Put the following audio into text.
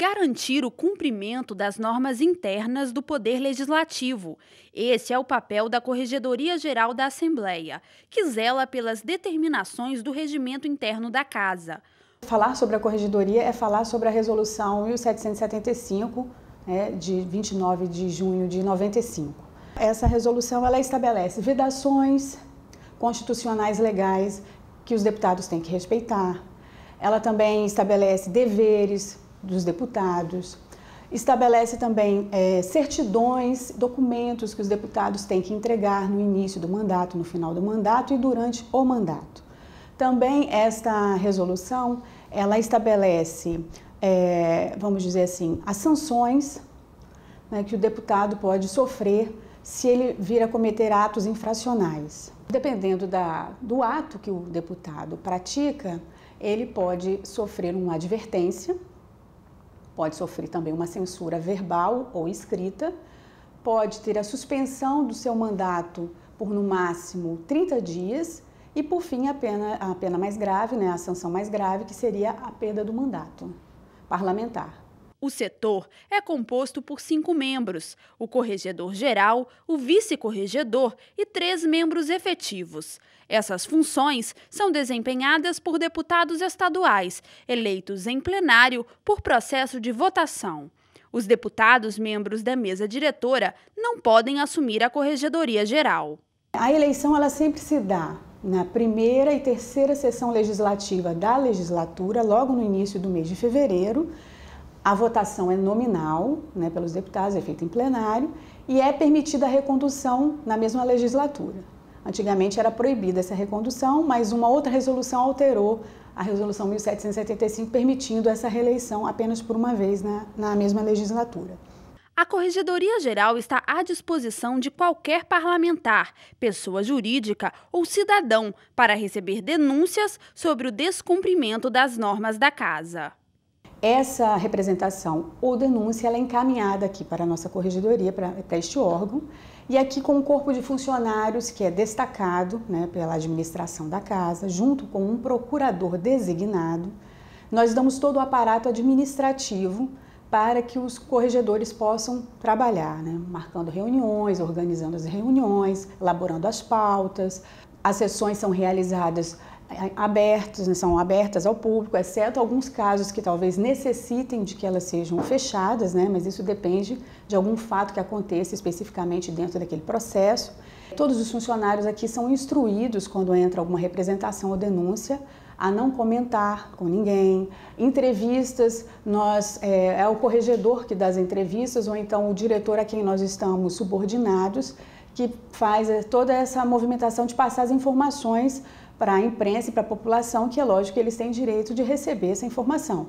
garantir o cumprimento das normas internas do Poder Legislativo. Esse é o papel da Corregedoria Geral da Assembleia, que zela pelas determinações do regimento interno da Casa. Falar sobre a Corregedoria é falar sobre a Resolução 1775, né, de 29 de junho de 95. Essa resolução ela estabelece vedações constitucionais legais que os deputados têm que respeitar. Ela também estabelece deveres dos deputados, estabelece também é, certidões, documentos que os deputados têm que entregar no início do mandato, no final do mandato e durante o mandato. Também esta resolução ela estabelece, é, vamos dizer assim, as sanções né, que o deputado pode sofrer se ele vir a cometer atos infracionais. Dependendo da, do ato que o deputado pratica, ele pode sofrer uma advertência pode sofrer também uma censura verbal ou escrita, pode ter a suspensão do seu mandato por no máximo 30 dias e, por fim, a pena, a pena mais grave, né, a sanção mais grave, que seria a perda do mandato parlamentar. O setor é composto por cinco membros: o corregedor-geral, o vice-corregedor e três membros efetivos. Essas funções são desempenhadas por deputados estaduais, eleitos em plenário por processo de votação. Os deputados, membros da mesa diretora, não podem assumir a corregedoria geral. A eleição ela sempre se dá na primeira e terceira sessão legislativa da legislatura, logo no início do mês de fevereiro a votação é nominal, né, pelos deputados, é feita em plenário e é permitida a recondução na mesma legislatura. Antigamente era proibida essa recondução, mas uma outra resolução alterou a resolução 1775, permitindo essa reeleição apenas por uma vez na, na mesma legislatura. A Corregedoria Geral está à disposição de qualquer parlamentar, pessoa jurídica ou cidadão para receber denúncias sobre o descumprimento das normas da Casa. Essa representação ou denúncia é encaminhada aqui para a nossa corregedoria, para, para este órgão, e aqui com o um corpo de funcionários que é destacado né, pela administração da casa, junto com um procurador designado, nós damos todo o aparato administrativo para que os corregedores possam trabalhar, né? marcando reuniões, organizando as reuniões, elaborando as pautas. As sessões são realizadas abertos, né, são abertas ao público, exceto alguns casos que talvez necessitem de que elas sejam fechadas, né, mas isso depende de algum fato que aconteça especificamente dentro daquele processo. Todos os funcionários aqui são instruídos quando entra alguma representação ou denúncia a não comentar com ninguém. Entrevistas, nós é, é o corregedor que dá as entrevistas ou então o diretor a quem nós estamos subordinados que faz eh, toda essa movimentação de passar as informações para a imprensa e para a população, que é lógico que eles têm direito de receber essa informação.